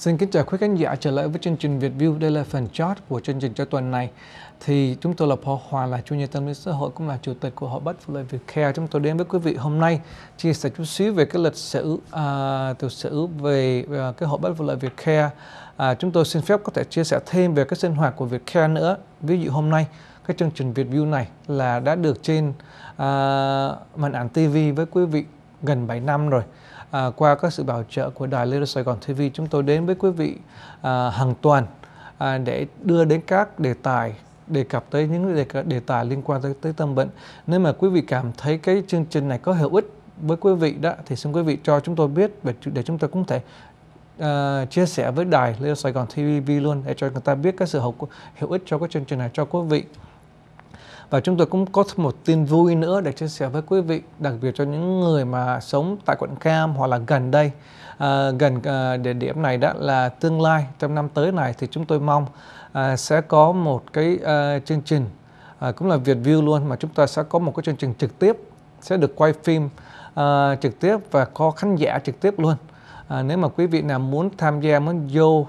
Xin kính chào quý khán giả trở lại với chương trình Việt View. Đây là phần chat của chương trình cho tuần này. Thì chúng tôi là Paul Hòa là chủ nhân tâm lý xã hội cũng là chủ tịch của hội Bất Phụ Lợi Việt Care. Chúng tôi đến với quý vị hôm nay chia sẻ chút xíu về cái lịch sử à, tiểu sử về à, cái hội Bất Phụ Lợi Việt Care. À, chúng tôi xin phép có thể chia sẻ thêm về cái sinh hoạt của Việt Care nữa. Ví dụ hôm nay cái chương trình Việt View này là đã được trên à, màn ảnh TV với quý vị gần 7 năm rồi. À, qua các sự bảo trợ của Đài Little Sài Gòn TV, chúng tôi đến với quý vị à, hàng tuần à, để đưa đến các đề tài đề cập tới những đề, đề tài liên quan tới, tới tâm bệnh. Nếu mà quý vị cảm thấy cái chương trình này có hữu ích với quý vị đó thì xin quý vị cho chúng tôi biết để, để chúng tôi cũng thể uh, chia sẻ với đài Leo Sài Gòn TV luôn để cho người ta biết các sự hữu, hữu ích cho cái chương trình này cho quý vị và chúng tôi cũng có một tin vui nữa để chia sẻ với quý vị đặc biệt cho những người mà sống tại quận Cam hoặc là gần đây à, gần à, địa điểm này đó là tương lai trong năm tới này thì chúng tôi mong à, sẽ có một cái à, chương trình à, cũng là Việt View luôn mà chúng ta sẽ có một cái chương trình trực tiếp sẽ được quay phim à, trực tiếp và có khán giả trực tiếp luôn à, nếu mà quý vị nào muốn tham gia muốn vô uh,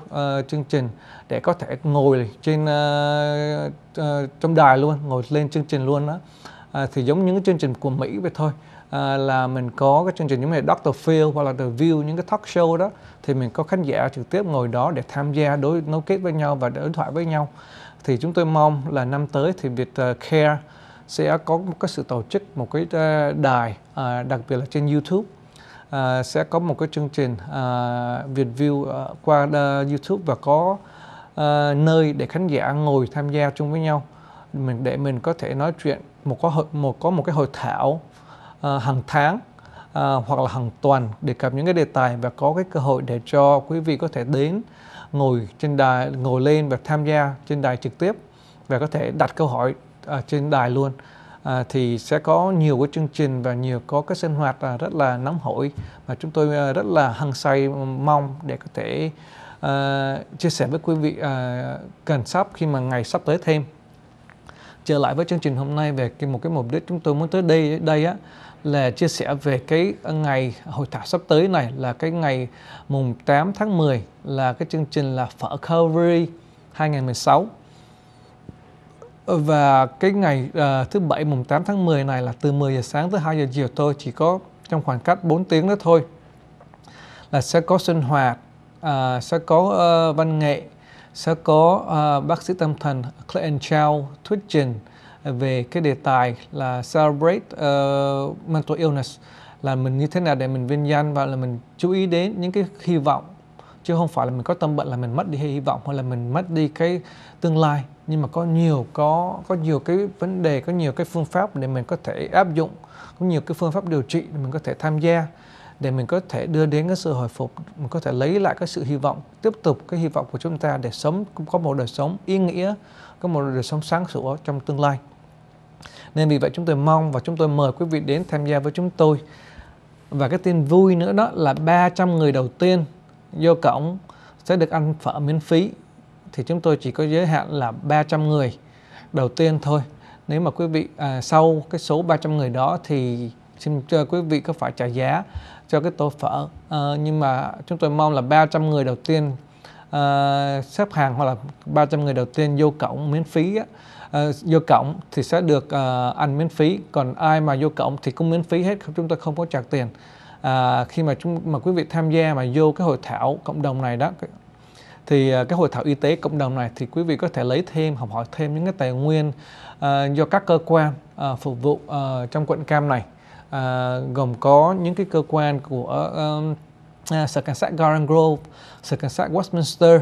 chương trình để có thể ngồi trên uh, uh, trong đài luôn ngồi lên chương trình luôn đó à, thì giống những cái chương trình của Mỹ vậy thôi à, là mình có cái chương trình giống như là Dr. Phil hoặc là The View những cái talk show đó thì mình có khán giả trực tiếp ngồi đó để tham gia đối nối kết với nhau và đối thoại với nhau thì chúng tôi mong là năm tới thì Việt Care sẽ có một cái sự tổ chức một cái đài à, đặc biệt là trên YouTube à, sẽ có một cái chương trình à, Việt View à, qua à, YouTube và có à, nơi để khán giả ngồi tham gia chung với nhau mình để mình có thể nói chuyện một có hội một có một cái hội thảo à, hàng tháng à, hoặc là hàng tuần để cập những cái đề tài và có cái cơ hội để cho quý vị có thể đến ngồi trên đài ngồi lên và tham gia trên đài trực tiếp và có thể đặt câu hỏi ở à, trên đài luôn À, thì sẽ có nhiều cái chương trình và nhiều có cái sinh hoạt à, rất là nóng hổi và chúng tôi à, rất là hăng say mong để có thể à, chia sẻ với quý vị à, cần sắp khi mà ngày sắp tới thêm trở lại với chương trình hôm nay về cái một cái mục đích chúng tôi muốn tới đây đây á là chia sẻ về cái ngày hội thảo sắp tới này là cái ngày mùng 8 tháng 10 là cái chương trình là phở recovery 2016 và cái ngày uh, thứ bảy mùng 8 tháng 10 này là từ 10 giờ sáng tới 2 giờ chiều tôi chỉ có trong khoảng cách 4 tiếng đó thôi là sẽ có sinh hoạt uh, sẽ có uh, văn nghệ sẽ có uh, bác sĩ tâm thần Claire Chow thuyết trình về cái đề tài là celebrate uh, mental illness là mình như thế nào để mình vinh danh và là mình chú ý đến những cái hy vọng chứ không phải là mình có tâm bệnh là mình mất đi hy vọng hay là mình mất đi cái tương lai nhưng mà có nhiều có có nhiều cái vấn đề có nhiều cái phương pháp để mình có thể áp dụng có nhiều cái phương pháp điều trị để mình có thể tham gia để mình có thể đưa đến cái sự hồi phục mình có thể lấy lại cái sự hy vọng tiếp tục cái hy vọng của chúng ta để sống cũng có một đời sống ý nghĩa có một đời sống sáng sủa trong tương lai nên vì vậy chúng tôi mong và chúng tôi mời quý vị đến tham gia với chúng tôi và cái tin vui nữa đó là 300 người đầu tiên vô cổng sẽ được ăn phở miễn phí thì chúng tôi chỉ có giới hạn là 300 người đầu tiên thôi nếu mà quý vị à, sau cái số 300 người đó thì xin cho quý vị có phải trả giá cho cái tô phở à, nhưng mà chúng tôi mong là 300 người đầu tiên à, xếp hàng hoặc là 300 người đầu tiên vô cổng miễn phí á, à, vô cổng thì sẽ được à, ăn miễn phí còn ai mà vô cổng thì cũng miễn phí hết chúng tôi không có trả tiền à, khi mà chúng mà quý vị tham gia mà vô cái hội thảo cộng đồng này đó thì à, cái hội thảo y tế cộng đồng này thì quý vị có thể lấy thêm học hỏi thêm những cái tài nguyên à, do các cơ quan à, phục vụ à, trong quận cam này à, gồm có những cái cơ quan của à, sở cảnh sát Garden Grove, sở cảnh sát Westminster,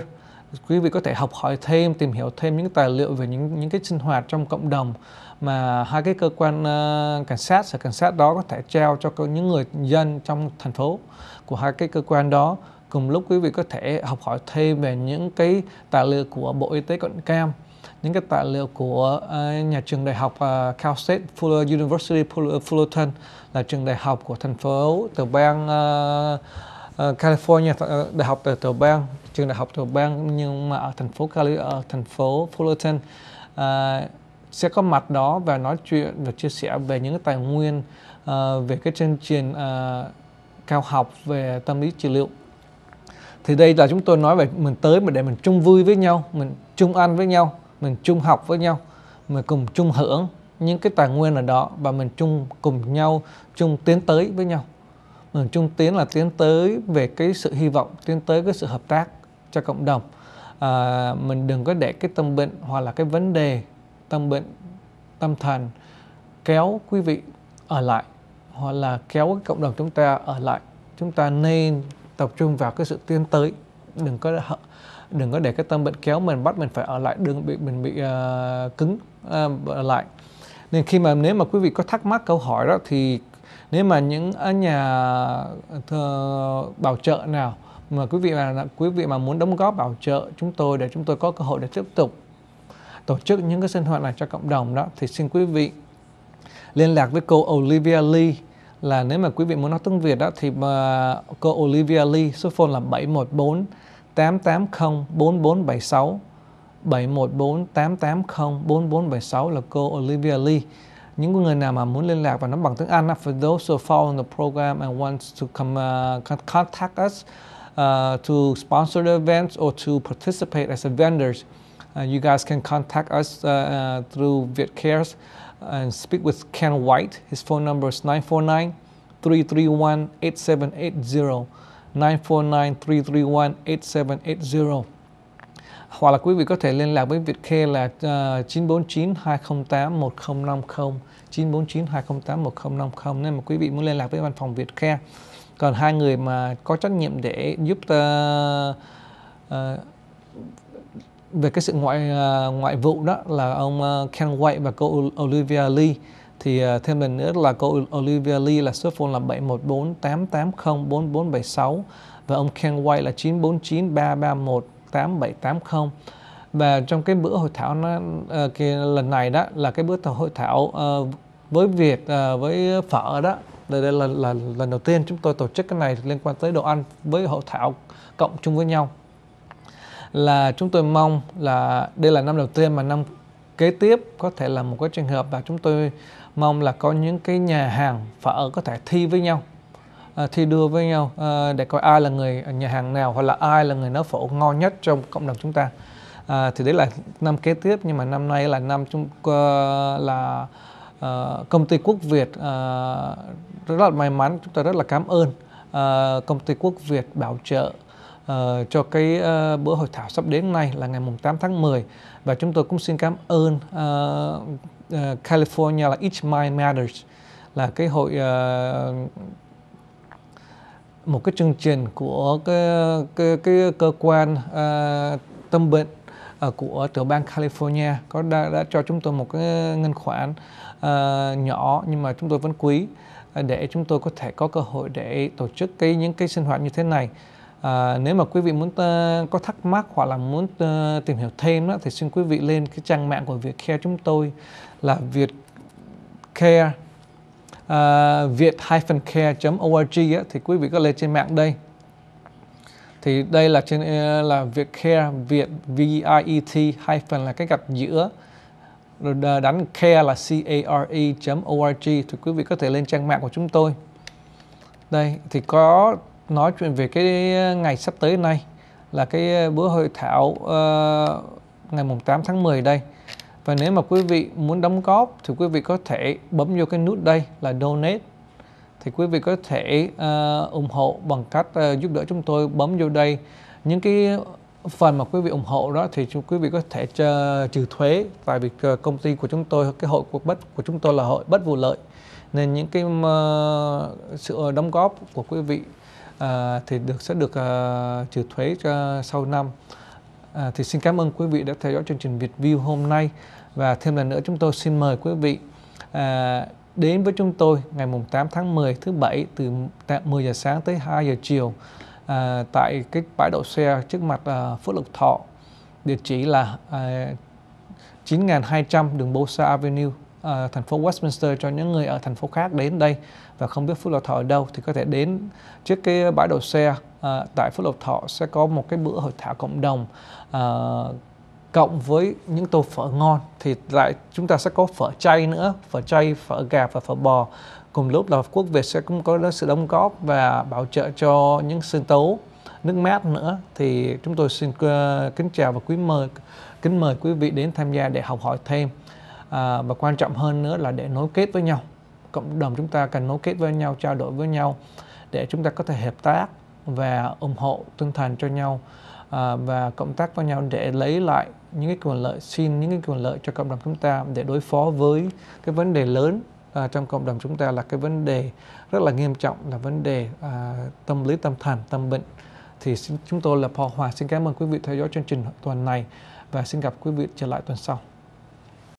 quý vị có thể học hỏi thêm tìm hiểu thêm những tài liệu về những những cái sinh hoạt trong cộng đồng mà hai cái cơ quan uh, cảnh sát sở cảnh sát đó có thể trao cho những người dân trong thành phố của hai cái cơ quan đó cùng lúc quý vị có thể học hỏi thêm về những cái tài liệu của bộ y tế cộng cam những cái tài liệu của uh, nhà trường đại học uh, Cal State Fuller University Fullerton là trường đại học của thành phố từ bang uh, Ờ, California ờ, đại học ở tiểu bang trường đại học tiểu bang nhưng mà ở thành phố Cali ở thành phố Fullerton à, sẽ có mặt đó và nói chuyện và chia sẻ về những tài nguyên à, về cái chương trình à, cao học về tâm lý trị liệu thì đây là chúng tôi nói về mình tới mà để mình chung vui với nhau mình chung ăn với nhau mình chung học với nhau mình cùng chung hưởng những cái tài nguyên ở đó và mình chung cùng nhau chung tiến tới với nhau Ừ, trung tiến là tiến tới về cái sự hy vọng, tiến tới cái sự hợp tác cho cộng đồng. À, mình đừng có để cái tâm bệnh hoặc là cái vấn đề tâm bệnh tâm thần kéo quý vị ở lại hoặc là kéo cái cộng đồng chúng ta ở lại. Chúng ta nên tập trung vào cái sự tiến tới, đừng có đừng có để cái tâm bệnh kéo mình bắt mình phải ở lại, đừng bị mình bị uh, cứng uh, ở lại. Nên khi mà nếu mà quý vị có thắc mắc câu hỏi đó thì nếu mà những à, nhà bảo trợ nào mà quý vị mà quý vị mà muốn đóng góp bảo trợ chúng tôi để chúng tôi có cơ hội để tiếp tục tổ chức những cái sinh hoạt này cho cộng đồng đó thì xin quý vị liên lạc với cô Olivia Lee là nếu mà quý vị muốn nói tiếng Việt đó thì mà cô Olivia Lee số phone là 714 880 4476 714 880 4476 là cô Olivia Lee những người nào mà muốn liên lạc và nắm bằng tiếng Anh for those who follow the program and want to come uh, contact us uh, to sponsor the events or to participate as a vendors uh, you guys can contact us uh, uh through VietCares and speak with Ken White his phone number is 949 331 8780 949 331 8780 hoặc là quý vị có thể liên lạc với Việt Vietcare là uh, 949 208 1050 949 208 1050 nên mà quý vị muốn liên lạc với văn phòng Việt Vietcare còn hai người mà có trách nhiệm để giúp uh, uh, về cái sự ngoại uh, ngoại vụ đó là ông uh, Ken White và cô Olivia Lee thì uh, thêm lần nữa là cô Olivia Lee là số phone là 714 880 4476 và ông Ken White là 949 331 8780 và trong cái bữa hội thảo nó ờ, cái lần này đó là cái bữa hội thảo ờ, với Việt ờ, với phở đó đây, đây là, là lần đầu tiên chúng tôi tổ chức cái này liên quan tới đồ ăn với hội thảo cộng chung với nhau là chúng tôi mong là đây là năm đầu tiên mà năm kế tiếp có thể là một cái trường hợp và chúng tôi mong là có những cái nhà hàng phở có thể thi với nhau à, thi đua với nhau à, để coi ai là người nhà hàng nào hoặc là ai là người nấu phở ngon nhất trong cộng đồng chúng ta à, thì đấy là năm kế tiếp nhưng mà năm nay là năm chúng uh, ờ, là uh, công ty quốc việt uh, rất là may mắn chúng ta rất là cảm ơn uh, công ty quốc việt bảo trợ Uh, cho cái uh, bữa hội thảo sắp đến nay là ngày mùng 8 tháng 10 và chúng tôi cũng xin cảm ơn uh, uh, California là Each Mind Matters là cái hội uh, một cái chương trình của cái cái, cái cơ quan uh, tâm bệnh uh, của tiểu bang California có đã, đã cho chúng tôi một cái ngân khoản uh, nhỏ nhưng mà chúng tôi vẫn quý uh, để chúng tôi có thể có cơ hội để tổ chức cái những cái sinh hoạt như thế này. À, nếu mà quý vị muốn uh, có thắc mắc hoặc là muốn uh, tìm hiểu thêm đó, thì xin quý vị lên cái trang mạng của Vietcare chúng tôi là Vietcare uh, à, viet-care.org thì quý vị có lên trên mạng đây thì đây là trên à, là Việt Care Việt V I E T hyphen là cái gạch giữa rồi đánh care là c a r e org thì quý vị có thể lên trang mạng của chúng tôi đây thì có nói chuyện về cái ngày sắp tới này là cái bữa hội thảo uh, ngày mùng 8 tháng 10 đây và nếu mà quý vị muốn đóng góp thì quý vị có thể bấm vô cái nút đây là donate thì quý vị có thể uh, ủng hộ bằng cách uh, giúp đỡ chúng tôi bấm vô đây những cái phần mà quý vị ủng hộ đó thì quý vị có thể trừ thuế tại vì ờ, công ty của chúng tôi cái hội của bất của chúng tôi là hội bất vụ lợi nên những cái uh, sự đóng góp của quý vị uh, thì được sẽ được uh, trừ thuế cho sau năm uh, thì xin cảm ơn quý vị đã theo dõi chương trình Việt View hôm nay và thêm lần nữa chúng tôi xin mời quý vị à, đến với chúng tôi ngày mùng 8 tháng 10 thứ bảy từ 10 giờ sáng tới 2 giờ chiều à, tại cái bãi đậu xe trước mặt à, Phước Lộc Thọ. Địa chỉ là à, 9200 đường Bosa Avenue à, thành phố Westminster cho những người ở thành phố khác đến đây và không biết Phước Lộc Thọ ở đâu thì có thể đến trước cái bãi đậu xe à, tại Phước Lộc Thọ sẽ có một cái bữa hội thảo cộng đồng à, cộng với những tô phở ngon thì lại chúng ta sẽ có phở chay nữa phở chay phở gà và phở bò cùng lúc là quốc việt sẽ cũng có sự đóng góp và bảo trợ cho những sân tấu nước mát nữa thì chúng tôi xin ờ, kính chào và quý mời kính mời quý vị đến tham gia để học hỏi thêm à, và quan trọng hơn nữa là để nối kết với nhau cộng đồng chúng ta cần nối kết với nhau trao đổi với nhau để chúng ta có thể hợp tác và ủng hộ tinh thần cho nhau À, và cộng tác với nhau để lấy lại những cái quyền lợi xin những cái quyền lợi cho cộng đồng chúng ta để đối phó với cái vấn đề lớn à, trong cộng đồng chúng ta là cái vấn đề rất là nghiêm trọng là vấn đề à, tâm lý tâm thần tâm bệnh thì xin, chúng tôi là Paul Hòa xin cảm ơn quý vị theo dõi chương trình tuần này và xin gặp quý vị trở lại tuần sau